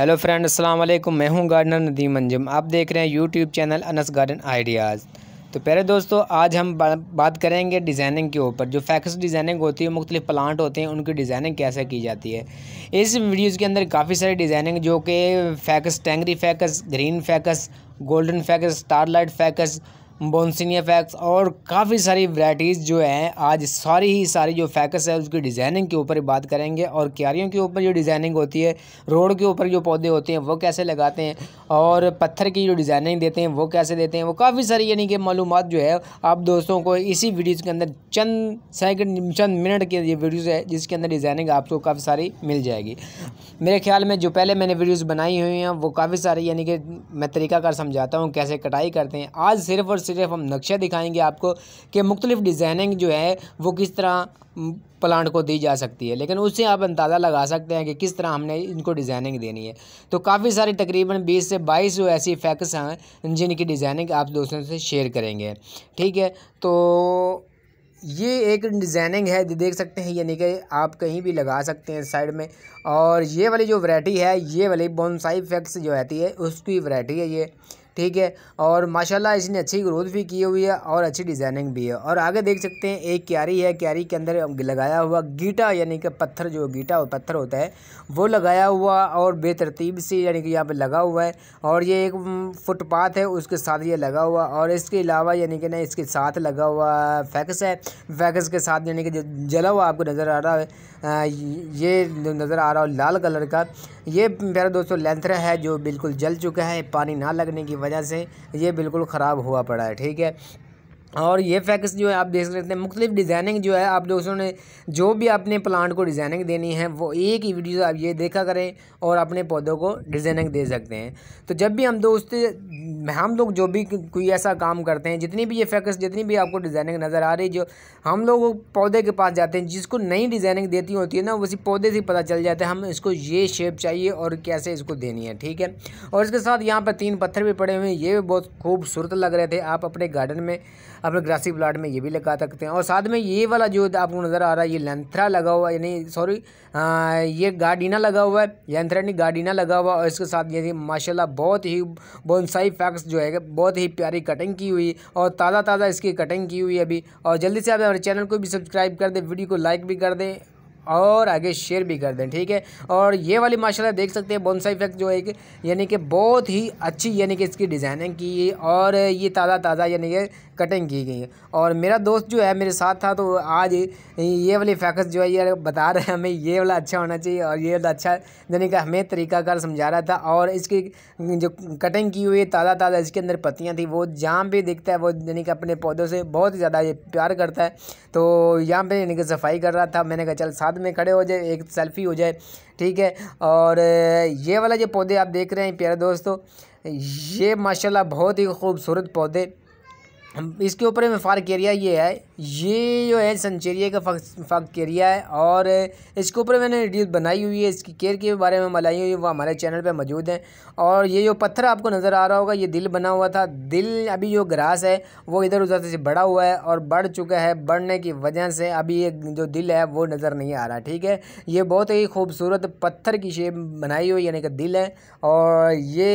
hello friend अस्सलाम वालेकुम मैं हूं गार्डनर नदीम अंजम आप देख रहे हैं यूट्यूब चैनल अनस गार्डन आइडियाज़ तो पहले दोस्तों आज हम बात करेंगे डिज़ाइनिंग के ऊपर जो फैक्स डिज़ाइनिंग होती है मुख्तलिफ प्लांट होते हैं उनकी डिज़ाइनिंग कैसे की जाती है इस वीडियोज़ के अंदर काफ़ी सारी डिज़ाइनिंग जो कि फैक्स टेंगरी ficus green ficus golden ficus light ficus बॉन्सिनिया फैक्स और काफ़ी सारी वैराइटीज़ जो हैं आज सारी ही सारी जो फैक्स है उसकी डिज़ाइनिंग के ऊपर बात करेंगे और क्यारियों के ऊपर जो डिज़ाइनिंग होती है रोड के ऊपर जो पौधे होते हैं वो कैसे लगाते हैं और पत्थर की जो डिज़ाइनिंग देते हैं वो कैसे देते हैं वो काफ़ी सारी यानी कि मालूम जो है आप दोस्तों को इसी वीडियोज़ के अंदर चंद सेकेंड चंद मिनट के ये वीडियोज़ है जिसके अंदर डिज़ाइनिंग आपको काफ़ी सारी मिल जाएगी मेरे ख्याल में जो पहले मैंने वीडियोज़ बनाई हुई हैं वो काफ़ी सारी यानी कि मैं तरीक़ाकार समझाता हूँ कैसे कटाई करते हैं आज सिर्फ और सिर्फ हम नक्शा दिखाएंगे आपको कि मुख्तलिफ़ डिज़ाइनिंग जो है वो किस तरह प्लांट को दी जा सकती है लेकिन उससे आप अंदाज़ा लगा सकते हैं कि किस तरह हमने इनको डिज़ाइनिंग देनी है तो काफ़ी सारी तकरीबन 20 से 22 जो ऐसी फैक्ट्स हैं जिनकी डिज़ाइनिंग आप दोस्तों से शेयर करेंगे ठीक है तो ये एक डिज़ाइनिंग है देख सकते हैं यानी कि आप कहीं भी लगा सकते हैं साइड में और ये वाली जो वैरायटी है ये वाली बोनसाई फैक्स जो रहती है उसकी वैरायटी है ये ठीक है और माशाल्लाह इसने अच्छी ग्रोथ भी की हुई है और अच्छी डिज़ाइनिंग भी है और आगे देख सकते हैं एक क्यारी है क्यारी के अंदर लगाया हुआ गीटा यानी कि पत्थर जो गीटा और पत्थर होता है वो लगाया हुआ और बेतरतीब से यानी कि यहाँ पर लगा हुआ है और ये एक फुटपाथ है उसके साथ ये लगा हुआ और इसके अलावा यानी कि ना इसके साथ लगा हुआ फैक्स है फैक्स के साथ यानी कि जला हुआ आपको नज़र आ रहा है ये नज़र आ रहा है लाल कलर का ये मेरा दोस्तों लेंथरा है जो बिल्कुल जल चुका है पानी ना लगने की वजह वजह से ये बिल्कुल ख़राब हुआ पड़ा है ठीक है और ये फैक्स जो है आप देख सकते हैं मुख्तलिफ डिज़ाइनिंग जो है आप दोस्तों ने जो भी अपने प्लांट को डिज़ाइनिंग देनी है वो एक ही वीडियो आप ये देखा करें और अपने पौधों को डिज़ाइनिंग दे सकते हैं तो जब भी हम दोस्त हम लोग जो भी कोई ऐसा काम करते हैं जितनी भी ये फैक्स जितनी भी आपको डिज़ाइनिंग नज़र आ रही जो हम लोग पौधे के पास जाते हैं जिसको नई डिज़ाइनिंग देती होती है ना उसी पौधे से पता चल जाता है हम इसको ये शेप चाहिए और कैसे इसको देनी है ठीक है और इसके साथ यहाँ पर तीन पत्थर भी पड़े हुए हैं ये बहुत खूबसूरत लग रहे थे आप अपने गार्डन में आप लोग ग्रासी प्लाट में ये भी लगा सकते हैं और साथ में ये वाला जो आपको नज़र आ रहा है ये लेंथरा लगा हुआ है यानी सॉरी ये गार्डिना लगा हुआ है लेंथरा नहीं गार्डिना लगा हुआ और इसके साथ ये माशाला बहुत ही बोनसाई फैक्स जो है बहुत ही प्यारी कटिंग की हुई और ताज़ा ताज़ा इसकी कटिंग की हुई अभी और जल्दी से आप हमारे चैनल को भी सब्सक्राइब कर दें वीडियो को लाइक भी कर दें और आगे शेयर भी कर दें ठीक है और ये वाली माशाल्लाह देख सकते हैं बोनसाई इफेक्ट जो है कि यानी कि बहुत ही अच्छी यानी कि इसकी डिज़ाइनिंग की और ये ताज़ा ताज़ा यानी कि कटिंग की गई है और मेरा दोस्त जो है मेरे साथ था तो आज ये वाली फैक्स जो है ये बता रहे हैं हमें ये वाला अच्छा होना चाहिए और ये वाला अच्छा यानी कि हमें तरीकाकार समझा रहा था और इसकी जो कटिंग की हुई ताज़ा ताज़ा इसके अंदर पत्तियाँ थी वो जाम भी दिखता है वो यानी कि अपने पौधों से बहुत ज़्यादा ये प्यार करता है तो यहाँ पर यानी कि सफाई कर रहा था मैंने कहा चल साथ साथ में खड़े हो जाए एक सेल्फी हो जाए ठीक है और ये वाला जो पौधे आप देख रहे हैं प्यारे दोस्तों ये माशाल्लाह बहुत ही खूबसूरत पौधे इसके ऊपर में फ़र्क एरिया ये है ये जो है सनचेरिया का फ़र्क एरिया है और इसके ऊपर मैंने वीडियो बनाई हुई है इसकी केयर के बारे में मलाई हुई है वो हमारे चैनल पे मौजूद है और ये जो पत्थर आपको नज़र आ रहा होगा ये दिल बना हुआ था दिल अभी जो ग्रास है वो इधर उधर से बढ़ा हुआ है और बढ़ चुका है बढ़ने की वजह से अभी ये जो दिल है वो नज़र नहीं आ रहा ठीक है ये बहुत ही खूबसूरत पत्थर की शेप बनाई हुई यानी कि दिल है और ये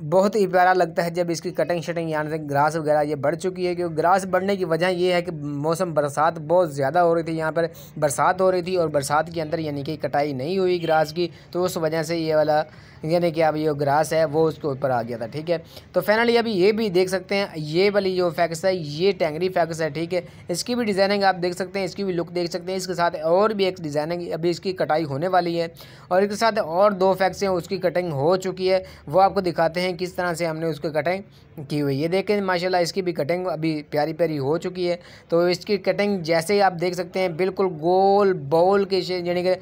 बहुत ही प्यारा लगता है जब इसकी कटिंग शटिंग यहाँ से ग्रास वगैरह ये बढ़ चुकी है क्योंकि ग्रास बढ़ने की वजह ये है कि मौसम बरसात बहुत ज़्यादा हो रही थी यहाँ पर बरसात हो रही थी और बरसात के अंदर यानी कि कटाई नहीं हुई ग्रास की तो उस वजह से ये वाला यानी कि अब ये ग्रास है वो उसके ऊपर आ गया था ठीक है तो फाइनली अभी ये भी देख सकते हैं ये वाली जो फैक्स है ये टेंगरी फैक्स है ठीक है इसकी भी डिज़ाइनिंग आप देख सकते हैं इसकी भी लुक देख सकते हैं इसके साथ और भी एक डिज़ाइनिंग अभी इसकी कटाई होने वाली है और इसके साथ और दो फैक्स हैं उसकी कटिंग हो चुकी है वो आपको दिखाते हैं हैं किस तरह से हमने उसकी कटिंग की हुई ये देखें माशाल्लाह इसकी भी कटिंग अभी प्यारी प्यारी हो चुकी है तो इसकी कटिंग जैसे ही आप देख सकते हैं बिल्कुल गोल बॉल के यानी कि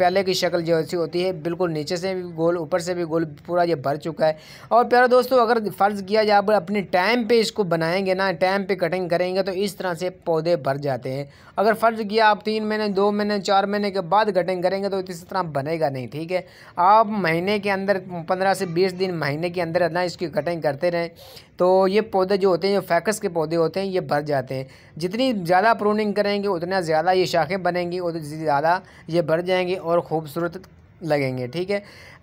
प्याले की शक्ल जो ऐसी होती है बिल्कुल नीचे से भी गोल ऊपर से भी गोल पूरा ये भर चुका है और प्यारा दोस्तों अगर फ़र्ज़ किया जाए आप अपने टाइम पर इसको बनाएंगे ना टाइम पर कटिंग करेंगे तो इस तरह से पौधे भर जाते हैं अगर फ़र्ज़ किया आप तीन महीने दो महीने चार महीने के बाद कटिंग करेंगे तो इस तरह बनेगा नहीं ठीक है आप महीने के अंदर पंद्रह से बीस दिन महीने महीने के अंदर ना इसकी कटिंग करते रहें तो ये पौधे जो होते हैं जो फैकस के पौधे होते हैं ये भर जाते हैं जितनी ज़्यादा प्रूनिंग करेंगे उतना ज़्यादा ये शाखें बनेंगी उतनी ज़्यादा ये भर जाएंगी और खूबसूरत लगेंगे ठीक है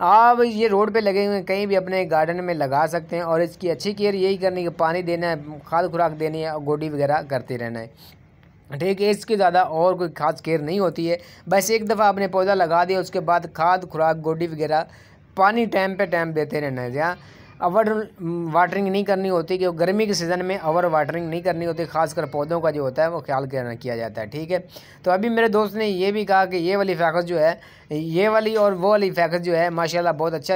आप ये रोड पे लगे हुए कहीं भी अपने गार्डन में लगा सकते हैं और इसकी अच्छी केयर यही करनी है पानी देना है खाद खुराक देनी है और गोडी वगैरह करते रहना है ठीक है इसकी ज़्यादा और कोई खास केयर नहीं होती है बस एक दफ़ा आपने पौधा लगा दिया उसके बाद खाद खुराक गोडी वगैरह पानी टाइम पे टाइम देते रहना है जहाँ अवर वाटरिंग नहीं करनी होती क्योंकि गर्मी के सीज़न में ओवर वाटरिंग नहीं करनी होती खासकर पौधों का जो होता है वो ख्याल करना किया जाता है ठीक है तो अभी मेरे दोस्त ने ये भी कहा कि ये वाली फैक्स जो है ये वाली और वो वाली फैकस जो है माशाल्लाह बहुत अच्छा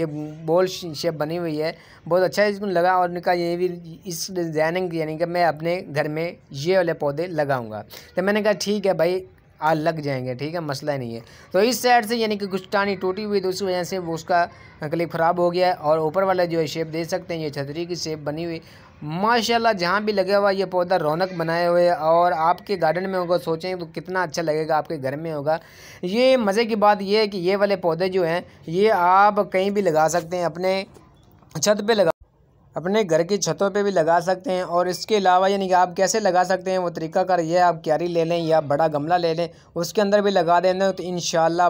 ये बोल शेप बनी हुई है बहुत अच्छा इसको लगा और उनका ये भी इस डिज़ाइनिंग यानी कि मैं अपने घर में ये वाले पौधे लगाऊँगा तो मैंने कहा ठीक है भाई आ लग जाएंगे ठीक है मसला नहीं है तो इस साइड से यानी कि कुछ टानी टूटी हुई तो उस वजह से वो उसका क्लिप ख़राब हो गया है और ऊपर वाला जो है शेप दे सकते हैं ये छतरी की शेप बनी हुई माशाल्लाह जहाँ भी लगा हुआ ये पौधा रौनक बनाए हुए और आपके गार्डन में होगा सोचें तो कितना अच्छा लगेगा आपके घर में होगा ये मज़े की बात ये है कि ये वाले पौधे जो हैं ये आप कहीं भी लगा सकते हैं अपने छत पर लगा अपने घर की छतों पे भी लगा सकते हैं और इसके अलावा यानी कि आप कैसे लगा सकते हैं वो तरीका कर ये आप क्यारी ले लें या बड़ा गमला ले लें उसके अंदर भी लगा देने तो इन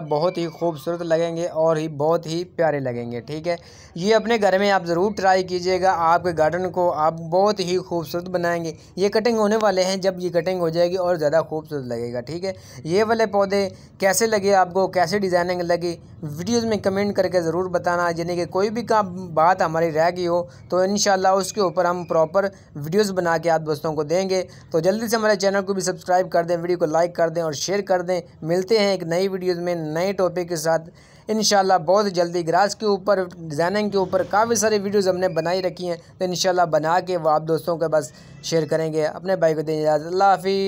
बहुत ही खूबसूरत लगेंगे और ही बहुत ही प्यारे लगेंगे ठीक है ये अपने घर में आप ज़रूर ट्राई कीजिएगा आपके गार्डन को आप बहुत ही खूबसूरत बनाएंगे ये कटिंग होने वाले हैं जब ये कटिंग हो जाएगी और ज़्यादा खूबसूरत लगेगा ठीक है ये वाले पौधे कैसे लगे आपको कैसे डिज़ाइनिंग लगी वीडियोस में कमेंट करके ज़रूर बताना यानी कि कोई भी काम बात हमारी रह गई हो तो इन उसके ऊपर हम प्रॉपर वीडियोस बना के आप दोस्तों को देंगे तो जल्दी से हमारे चैनल को भी सब्सक्राइब कर दें वीडियो को लाइक कर दें और शेयर कर दें मिलते हैं एक नई वीडियोज़ में नए टॉपिक के साथ इन बहुत जल्दी ग्रास के ऊपर डिज़ाइनिंग के ऊपर काफ़ी सारी वीडियोज़ हमने बनाई रखी हैं तो इन बना के वो आप दोस्तों के पास शेयर करेंगे अपने भाई को दें इजाज़त अल्लाह हाफि